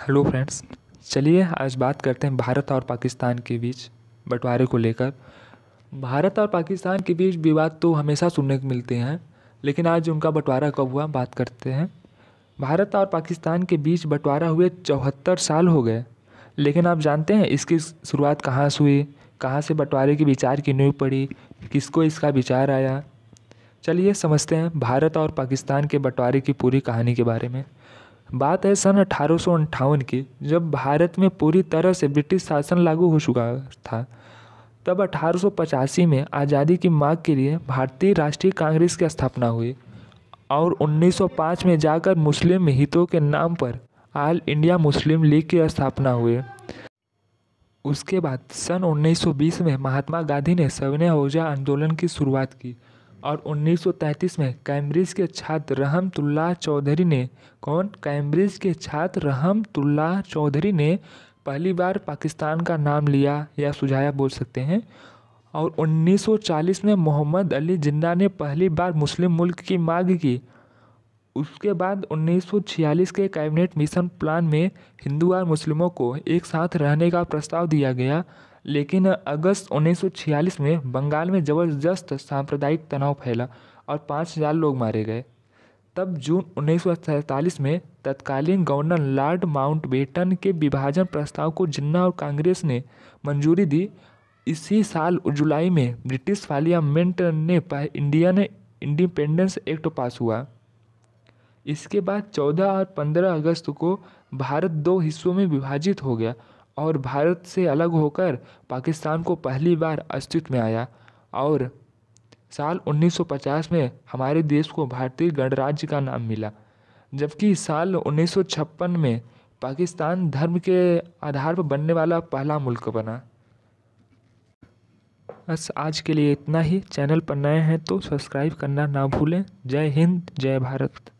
hello friends चलिए आज बात करते हैं भारत और पाकिस्तान के बीच बंटवारे को लेकर भारत और पाकिस्तान के बीच विवाद तो हमेशा सुनने को मिलते हैं लेकिन आज उनका बंटवारा कब हुआ बात करते हैं भारत और पाकिस्तान के बीच बंटवारा हुए चौहत्तर साल हो गए लेकिन आप जानते हैं इसकी शुरुआत कहाँ से हुई कहाँ से बंटवारे के विचार की नींव पड़ी किसको इसका विचार आया चलिए समझते हैं भारत और पाकिस्तान के बंटवारे की पूरी कहानी के बारे में बात है सन अठारह की जब भारत में पूरी तरह से ब्रिटिश शासन लागू हो चुका था तब अठारह में आज़ादी की मांग के लिए भारतीय राष्ट्रीय कांग्रेस की स्थापना हुई और 1905 में जाकर मुस्लिम हितों के नाम पर आल इंडिया मुस्लिम लीग की स्थापना हुई उसके बाद सन 1920 में महात्मा गांधी ने सविनय ऊर्जा आंदोलन की शुरुआत की और 1933 में कैम्ब्रिज के छात्र रहमतुल्ला चौधरी ने कौन कैम्ब्रिज के छात्र रहमतुल्ला चौधरी ने पहली बार पाकिस्तान का नाम लिया या सुझाया बोल सकते हैं और 1940 में मोहम्मद अली जिन्ना ने पहली बार मुस्लिम मुल्क की मांग की उसके बाद 1946 के कैबिनेट मिशन प्लान में हिंदू और मुस्लिमों को एक साथ रहने का प्रस्ताव दिया गया लेकिन अगस्त 1946 में बंगाल में ज़बरदस्त सांप्रदायिक तनाव फैला और पाँच हज़ार लोग मारे गए तब जून उन्नीस में तत्कालीन गवर्नर लॉर्ड माउंटबेटन के विभाजन प्रस्ताव को जिन्ना और कांग्रेस ने मंजूरी दी इसी साल जुलाई में ब्रिटिश पार्लियामेंट ने इंडियन इंडिपेंडेंस एक्ट पास हुआ इसके बाद 14 और 15 अगस्त को भारत दो हिस्सों में विभाजित हो गया और भारत से अलग होकर पाकिस्तान को पहली बार अस्तित्व में आया और साल 1950 में हमारे देश को भारतीय गणराज्य का नाम मिला जबकि साल 1956 में पाकिस्तान धर्म के आधार पर बनने वाला पहला मुल्क बना बस आज के लिए इतना ही चैनल पर नए हैं तो सब्सक्राइब करना ना भूलें जय हिंद जय भारत